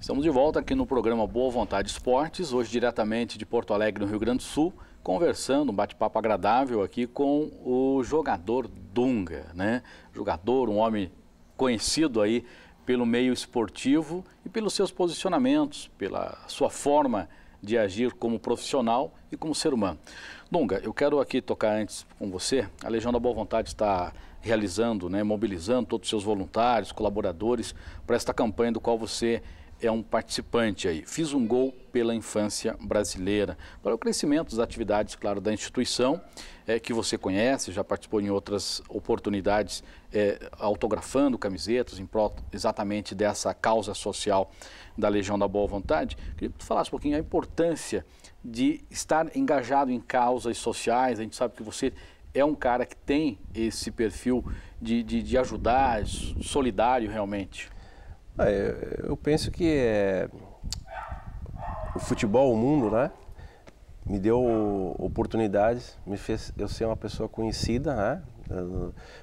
Estamos de volta aqui no programa Boa Vontade Esportes, hoje diretamente de Porto Alegre, no Rio Grande do Sul, conversando, um bate-papo agradável aqui com o jogador Dunga, né? Jogador, um homem conhecido aí pelo meio esportivo e pelos seus posicionamentos, pela sua forma de agir como profissional e como ser humano. Dunga, eu quero aqui tocar antes com você. A Legião da Boa Vontade está realizando, né, mobilizando todos os seus voluntários, colaboradores para esta campanha do qual você é um participante aí. Fiz um gol pela infância brasileira. Para o crescimento das atividades, claro, da instituição, é, que você conhece, já participou em outras oportunidades, é, autografando camisetas, em prol exatamente dessa causa social da Legião da Boa Vontade. Queria que tu falasse um pouquinho a importância de estar engajado em causas sociais. A gente sabe que você é um cara que tem esse perfil de, de, de ajudar, solidário realmente. Ah, eu, eu, penso que é, o futebol, o mundo, né? Me deu oportunidades, me fez eu ser uma pessoa conhecida, né?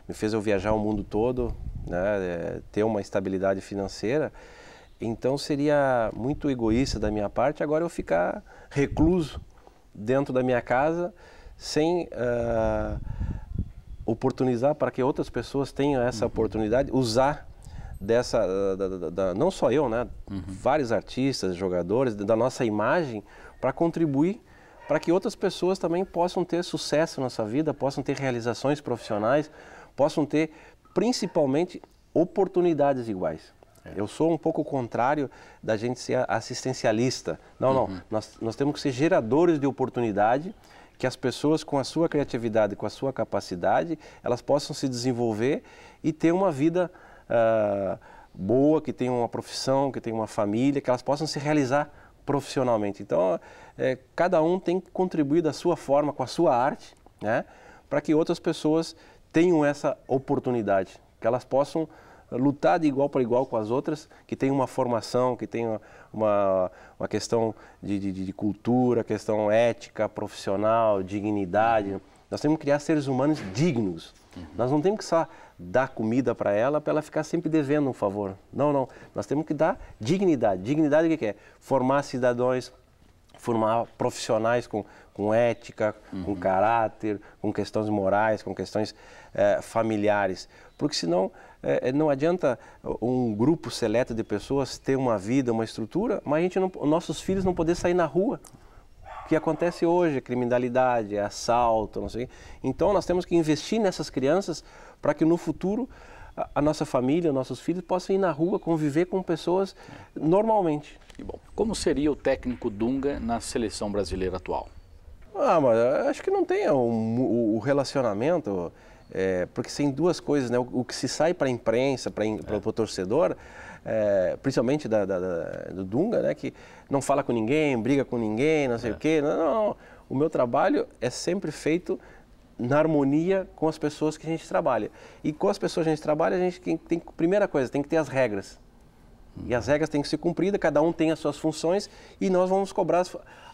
me fez eu viajar o mundo todo, né? Eh, ter uma estabilidade financeira. Então seria muito egoísta da minha parte agora eu ficar recluso dentro da minha casa sem uh, oportunizar para que outras pessoas tenham essa uhum. oportunidade, usar dessa, da, da, da, não só eu, né? Uhum. Vários artistas, jogadores, da nossa imagem para contribuir para que outras pessoas também possam ter sucesso na sua vida, possam ter realizações profissionais, possam ter principalmente oportunidades iguais. É. Eu sou um pouco contrário da gente ser assistencialista. Não, uhum. não. Nós, nós temos que ser geradores de oportunidade que as pessoas com a sua criatividade, com a sua capacidade, elas possam se desenvolver e ter uma vida uh, boa, que tenham uma profissão, que tenham uma família, que elas possam se realizar profissionalmente. Então, é, cada um tem que contribuir da sua forma, com a sua arte, né, para que outras pessoas tenham essa oportunidade, que elas possam lutar de igual para igual com as outras, que tem uma formação, que tem uma, uma questão de, de, de, cultura, questão ética, profissional, dignidade. Nós temos que criar seres humanos dignos. Uhum. Nós não temos que só dar comida para ela para ela ficar sempre devendo um favor. Não, não. Nós temos que dar dignidade. Dignidade o que é? Formar cidadãos, formar profissionais com, com ética, uhum. com caráter, com questões morais, com questões eh, familiares. Porque senão eh, eh, não adianta um grupo seleto de pessoas ter uma vida, uma estrutura, mas a gente não, nossos filhos não poder sair na rua que acontece hoje, criminalidade, é assalto, não sei. Então nós temos que investir nessas crianças para que no futuro a, a nossa família, nossos filhos possam ir na rua conviver com pessoas normalmente. E bom, como seria o técnico Dunga na seleção brasileira atual? Ah, mas eh, acho que não tem o, o relacionamento. É, porque tem duas coisas, né? O, o que se sai para a imprensa, para é. o torcedor, é, principalmente da, da, da, do Dunga, né? Que não fala com ninguém, briga com ninguém, não sei é. o quê. Não, não, O meu trabalho é sempre feito na harmonia com as pessoas que a gente trabalha. E com as pessoas que a gente trabalha, a gente tem, tem primeira coisa, tem que ter as regras. E as regras têm que ser cumpridas, cada um tem as suas funções e nós vamos cobrar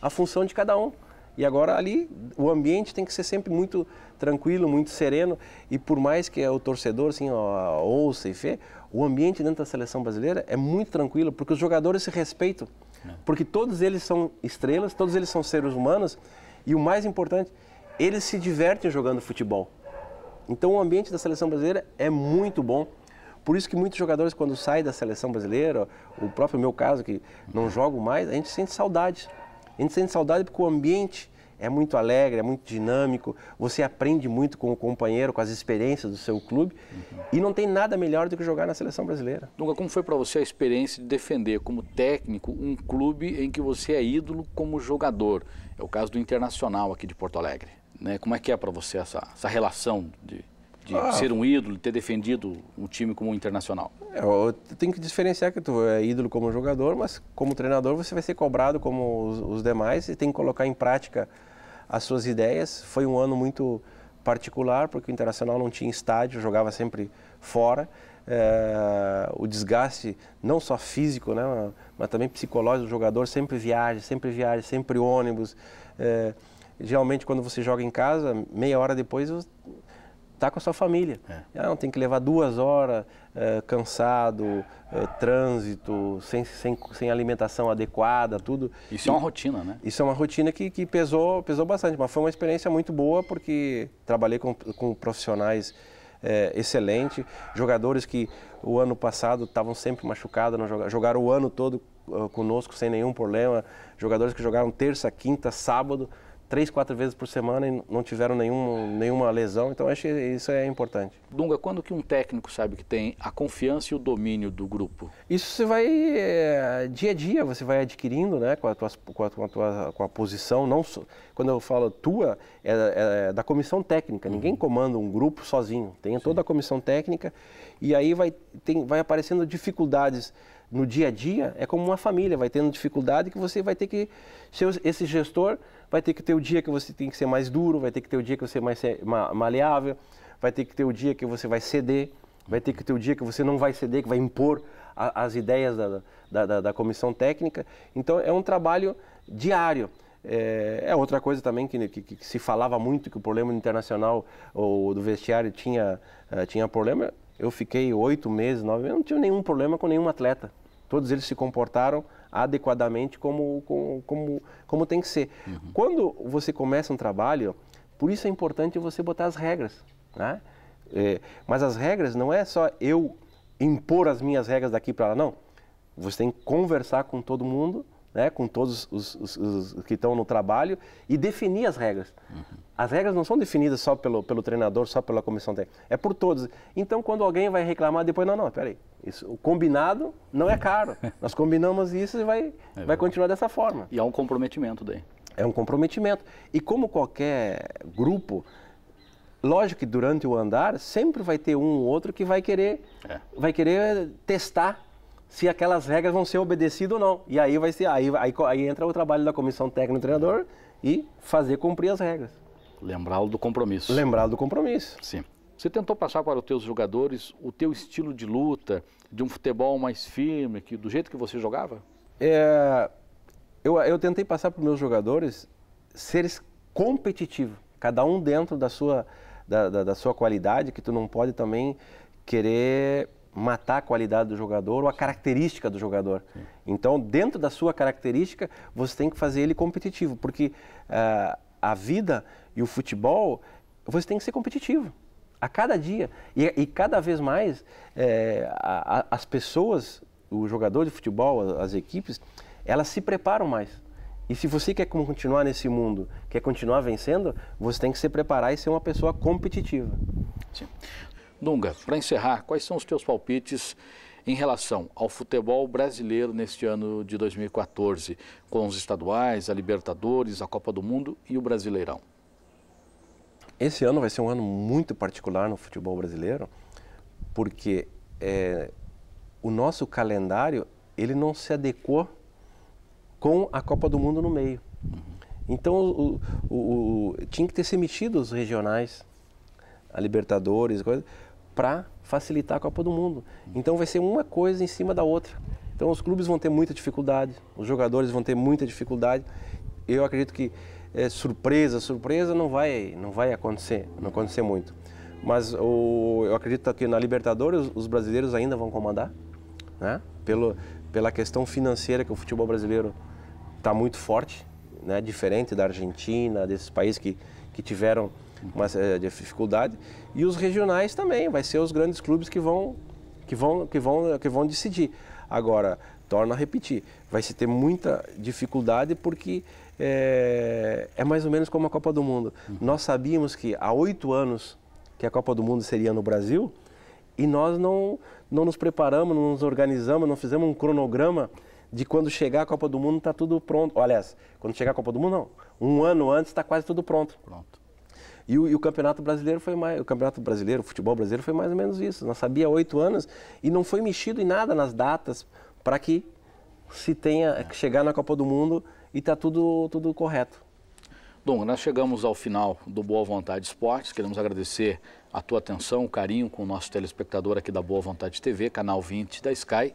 a função de cada um. E agora ali o ambiente tem que ser sempre muito tranquilo, muito sereno. E por mais que é o torcedor assim, ó, ouça e fê, o ambiente dentro da seleção brasileira é muito tranquilo, porque os jogadores se respeitam. É. Porque todos eles são estrelas, todos eles são seres humanos. E o mais importante, eles se divertem jogando futebol. Então o ambiente da seleção brasileira é muito bom. Por isso que muitos jogadores, quando saem da seleção brasileira, o próprio meu caso, que não uhum. jogo mais, a gente sente saudade. A gente sente saudade porque o ambiente é muito alegre, é muito dinâmico, você aprende muito com o companheiro, com as experiências do seu clube uhum. e não tem nada melhor do que jogar na seleção brasileira. Dunga, como foi para você a experiência de defender como técnico um clube em que você é ídolo como jogador? É o caso do Internacional aqui de Porto Alegre. Né? Como é que é para você essa, essa relação de de ah, ser um ídolo, ter defendido um time como o Internacional? É, eu tenho que diferenciar que tu é ídolo como jogador, mas como treinador você vai ser cobrado como os, os demais e tem que colocar em prática as suas ideias. Foi um ano muito particular porque o Internacional não tinha estádio, jogava sempre fora. É, o desgaste não só físico, né, mas também psicológico do jogador, sempre viaja, sempre viaja, sempre ônibus. É, geralmente quando você joga em casa, meia hora depois está com a sua família. É. Ah, não, tem que levar duas horas é, cansado, é, trânsito, sem, sem, sem alimentação adequada, tudo. Isso e, é uma rotina, né? Isso é uma rotina que, que pesou, pesou bastante, mas foi uma experiência muito boa porque trabalhei com, com profissionais é, excelente, jogadores que o ano passado estavam sempre machucados, não jogaram, o ano todo conosco sem nenhum problema, jogadores que jogaram terça, quinta, sábado, três, quatro vezes por semana e não tiveram nenhum, nenhuma lesão. Então acho que isso é importante. Dunga, quando que um técnico sabe que tem a confiança e o domínio do grupo? Isso você vai é, dia a dia, você vai adquirindo, né, com a tua, com a tua, com a posição. Não so, quando eu falo tua é, é, é da comissão técnica. Uhum. Ninguém comanda um grupo sozinho. Tem toda a comissão técnica e aí vai tem, vai aparecendo dificuldades no dia a dia. É como uma família, vai tendo dificuldade que você vai ter que ser esse gestor vai ter que ter o dia que você tem que ser mais duro, vai ter que ter o dia que você é mais maleável, vai ter que ter o dia que você vai ceder, vai ter que ter o dia que você não vai ceder, que vai impor a, as ideias da da, da, da, comissão técnica. Então é um trabalho diário. É, é outra coisa também que, que, que, se falava muito que o problema internacional ou do vestiário tinha, eh, tinha problema. Eu fiquei oito meses, nove meses, não tinha nenhum problema com nenhum atleta. Todos eles se comportaram adequadamente como, como, como, como tem que ser. Uhum. Quando você começa um trabalho, por isso é importante você botar as regras. Né? É, mas as regras não é só eu impor as minhas regras daqui para lá, não. Você tem que conversar com todo mundo né, com todos os, os, os, que estão no trabalho e definir as regras. Uhum. As regras não são definidas só pelo, pelo treinador, só pela comissão técnica, é por todos. Então, quando alguém vai reclamar, depois, não, não, peraí, isso, o combinado não é caro. Nós combinamos isso e vai, é vai continuar dessa forma. E há é um comprometimento daí. É um comprometimento. E como qualquer grupo, lógico que durante o andar sempre vai ter um ou outro que vai querer, é. vai querer testar se aquelas regras vão ser obedecidas ou não. E aí vai ser, aí, aí, aí entra o trabalho da comissão técnica do treinador e fazer cumprir as regras. Lembrá-lo do compromisso. Lembrá-lo do compromisso. Sim. Você tentou passar para os teus jogadores o teu estilo de luta, de um futebol mais firme, que, do jeito que você jogava? É, eu, eu tentei passar para os meus jogadores seres competitivos, cada um dentro da sua, da, da, da sua qualidade, que tu não pode também querer matar a qualidade do jogador ou a característica do jogador. Sim. Então, dentro da sua característica, você tem que fazer ele competitivo, porque uh, a vida e o futebol, você tem que ser competitivo a cada dia. E, e cada vez mais, é, a, a, as pessoas, o jogador de futebol, as equipes, elas se preparam mais. E se você quer continuar nesse mundo, quer continuar vencendo, você tem que se preparar e ser uma pessoa competitiva. Sim. Dunga, para encerrar, quais são os teus palpites em relação ao futebol brasileiro neste ano de 2014, com os estaduais, a Libertadores, a Copa do Mundo e o Brasileirão? Esse ano vai ser um ano muito particular no futebol brasileiro, porque é, o nosso calendário ele não se adequou com a Copa do Mundo no meio. Então o, o, o, tinha que ter se emitido os regionais, a Libertadores, coisa, para facilitar a Copa do Mundo. Então vai ser uma coisa em cima da outra. Então os clubes vão ter muita dificuldade, os jogadores vão ter muita dificuldade. Eu acredito que é, surpresa, surpresa não vai, não vai acontecer, não acontecer muito. Mas o, eu acredito que na Libertadores os brasileiros ainda vão comandar, né? Pelo, pela questão financeira que o futebol brasileiro está muito forte, né? Diferente da Argentina, desses países que, que tiveram uma é, dificuldade. E os regionais também, vai ser os grandes clubes que vão, que vão, que vão, que vão decidir. Agora, torna a repetir, vai se ter muita dificuldade porque é, é, mais ou menos como a Copa do Mundo. Uhum. Nós sabíamos que há oito anos que a Copa do Mundo seria no Brasil e nós não, não nos preparamos, não nos organizamos, não fizemos um cronograma de quando chegar a Copa do Mundo está tudo pronto. Aliás, quando chegar a Copa do Mundo, não. Um ano antes está quase tudo pronto. Pronto. E o, e o, Campeonato Brasileiro foi mais, o Campeonato Brasileiro, o futebol brasileiro foi mais ou menos isso. Nós sabia há oito anos e não foi mexido em nada nas datas para que se tenha é. que chegar na Copa do Mundo e está tudo tudo correto. bom nós chegamos ao final do Boa Vontade Esportes. Queremos agradecer a tua atenção, o carinho com o nosso telespectador aqui da Boa Vontade TV, canal 20 da Sky.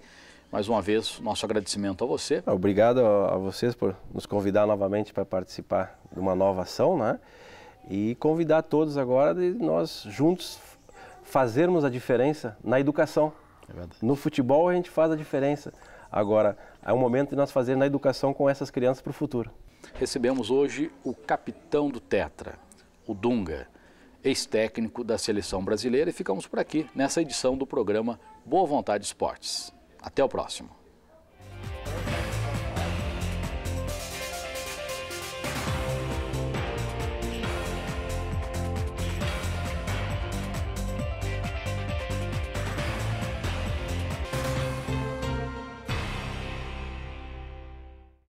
Mais uma vez, nosso agradecimento a você. Obrigado a vocês por nos convidar novamente para participar de uma nova ação, né? E convidar todos agora de nós juntos fazermos a diferença na educação. É no futebol a gente faz a diferença. Agora, é o momento de nós fazer na educação com essas crianças para o futuro. Recebemos hoje o capitão do Tetra, o Dunga, ex-técnico da seleção brasileira, e ficamos por aqui nessa edição do programa Boa Vontade Esportes. Até o próximo.